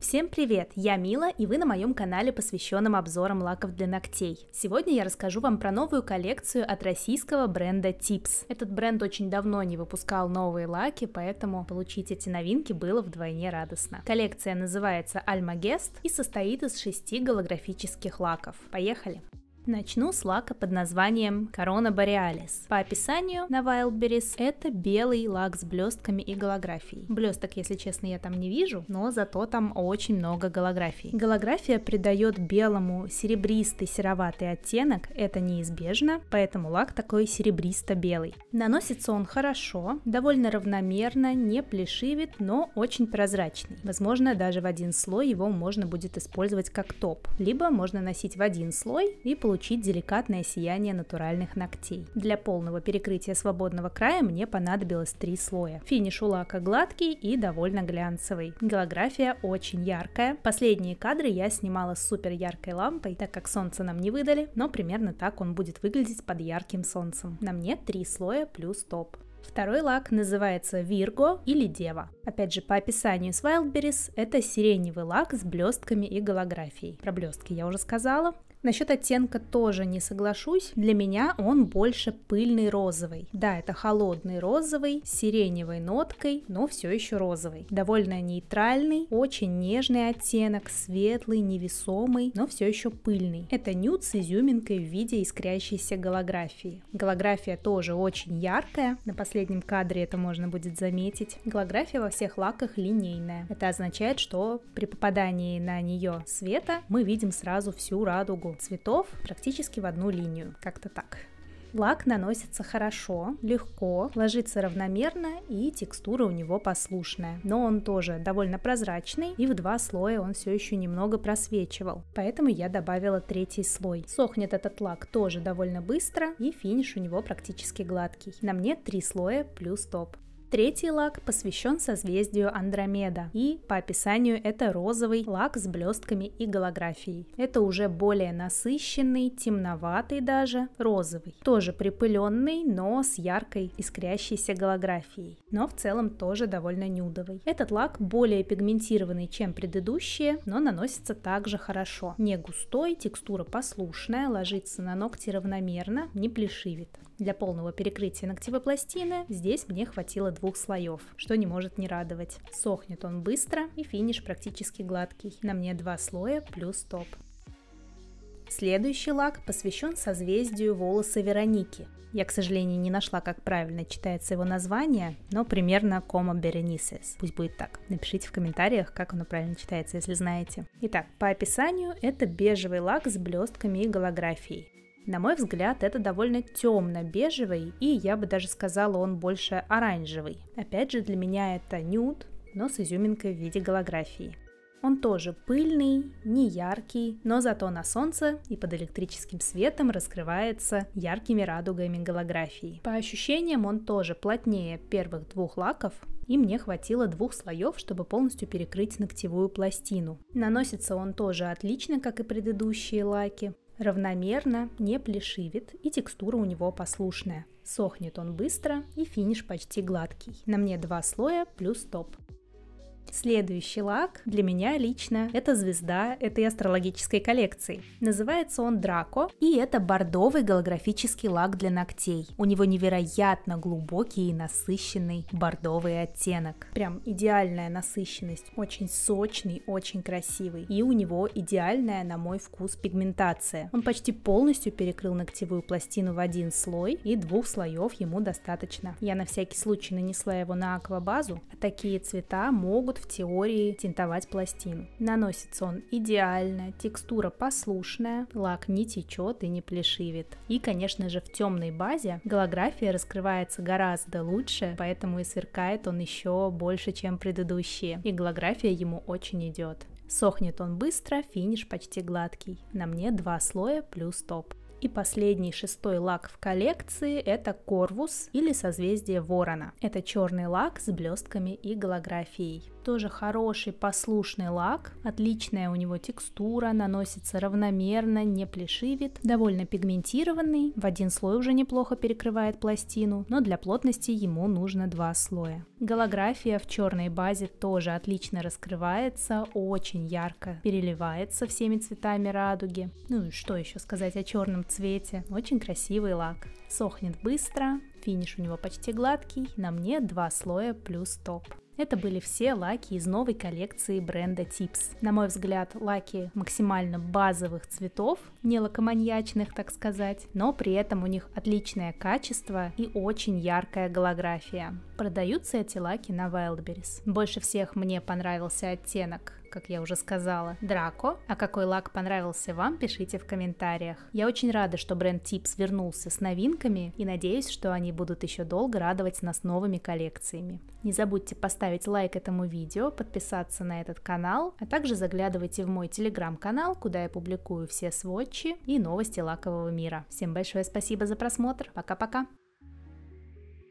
Всем привет! Я Мила, и вы на моем канале, посвященном обзорам лаков для ногтей. Сегодня я расскажу вам про новую коллекцию от российского бренда Tips. Этот бренд очень давно не выпускал новые лаки, поэтому получить эти новинки было вдвойне радостно. Коллекция называется Alma Guest и состоит из шести голографических лаков. Поехали! Начну с лака под названием Corona Borealis. По описанию на Wildberries это белый лак с блестками и голографией. Блесток, если честно, я там не вижу, но зато там очень много голографий. Голография придает белому серебристый сероватый оттенок, это неизбежно, поэтому лак такой серебристо-белый. Наносится он хорошо, довольно равномерно, не плешивит, но очень прозрачный. Возможно, даже в один слой его можно будет использовать как топ, либо можно носить в один слой и получить получить деликатное сияние натуральных ногтей. Для полного перекрытия свободного края мне понадобилось три слоя. Финиш у лака гладкий и довольно глянцевый. Голография очень яркая. Последние кадры я снимала с супер яркой лампой, так как солнце нам не выдали, но примерно так он будет выглядеть под ярким солнцем. На мне три слоя плюс топ. Второй лак называется Virgo или Дева. Опять же, по описанию с Wildberries, это сиреневый лак с блестками и голографией. Про блестки я уже сказала. Насчет оттенка тоже не соглашусь. Для меня он больше пыльный розовый. Да, это холодный розовый, с сиреневой ноткой, но все еще розовый. Довольно нейтральный, очень нежный оттенок, светлый, невесомый, но все еще пыльный. Это нюд с изюминкой в виде искрящейся голографии. Голография тоже очень яркая. На последнем кадре это можно будет заметить. Голография во всех лаках линейная. Это означает, что при попадании на нее света мы видим сразу всю радугу цикл цветов практически в одну линию. Как-то так. Лак наносится хорошо, легко, ложится равномерно и текстура у него послушная. Но он тоже довольно прозрачный и в два слоя он все еще немного просвечивал. Поэтому я добавила третий слой. Сохнет этот лак тоже довольно быстро и финиш у него практически гладкий. На мне три слоя плюс топ. Третий лак посвящен созвездию Андромеда, и по описанию это розовый лак с блестками и голографией. Это уже более насыщенный, темноватый даже, розовый. Тоже припыленный, но с яркой искрящейся голографией, но в целом тоже довольно нюдовый. Этот лак более пигментированный, чем предыдущие, но наносится также хорошо. Не густой, текстура послушная, ложится на ногти равномерно, не плешивит. Для полного перекрытия ногтевой пластины здесь мне хватило двух слоев, что не может не радовать. Сохнет он быстро и финиш практически гладкий. На мне два слоя плюс топ. Следующий лак посвящен созвездию волосы Вероники. Я, к сожалению, не нашла, как правильно читается его название, но примерно Кома Беренисес. Пусть будет так. Напишите в комментариях, как оно правильно читается, если знаете. Итак, по описанию это бежевый лак с блестками и голографией. На мой взгляд, это довольно темно-бежевый, и я бы даже сказала, он больше оранжевый. Опять же, для меня это нюд, но с изюминкой в виде голографии. Он тоже пыльный, не яркий, но зато на солнце и под электрическим светом раскрывается яркими радугами голографии. По ощущениям он тоже плотнее первых двух лаков, и мне хватило двух слоев, чтобы полностью перекрыть ногтевую пластину. Наносится он тоже отлично, как и предыдущие лаки. Равномерно, не плешивит и текстура у него послушная. Сохнет он быстро и финиш почти гладкий. На мне два слоя плюс топ. Следующий лак для меня лично это звезда этой астрологической коллекции. Называется он Драко, и это бордовый голографический лак для ногтей. У него невероятно глубокий и насыщенный бордовый оттенок. Прям идеальная насыщенность, очень сочный, очень красивый. И у него идеальная, на мой вкус, пигментация. Он почти полностью перекрыл ногтевую пластину в один слой, и двух слоев ему достаточно. Я на всякий случай нанесла его на аквабазу. а Такие цвета могут в теории тинтовать пластину. Наносится он идеально, текстура послушная, лак не течет и не плешивит. И, конечно же, в темной базе голография раскрывается гораздо лучше, поэтому и сверкает он еще больше, чем предыдущие. И голография ему очень идет. Сохнет он быстро, финиш почти гладкий. На мне два слоя плюс топ. И последний шестой лак в коллекции – это Корвус или созвездие Ворона. Это черный лак с блестками и голографией тоже хороший послушный лак, отличная у него текстура, наносится равномерно, не плешивит, довольно пигментированный, в один слой уже неплохо перекрывает пластину, но для плотности ему нужно два слоя. Голография в черной базе тоже отлично раскрывается, очень ярко переливается всеми цветами радуги. Ну и что еще сказать о черном цвете? Очень красивый лак. Сохнет быстро, финиш у него почти гладкий, на мне два слоя плюс топ. Это были все лаки из новой коллекции бренда Tips. На мой взгляд, лаки максимально базовых цветов, не лакоманьячных, так сказать, но при этом у них отличное качество и очень яркая голография продаются эти лаки на Wildberries. Больше всех мне понравился оттенок как я уже сказала, Драко. А какой лак понравился вам, пишите в комментариях. Я очень рада, что бренд Tips вернулся с новинками и надеюсь, что они будут еще долго радовать нас новыми коллекциями. Не забудьте поставить лайк этому видео, подписаться на этот канал, а также заглядывайте в мой телеграм-канал, куда я публикую все сводчи и новости лакового мира. Всем большое спасибо за просмотр, пока-пока!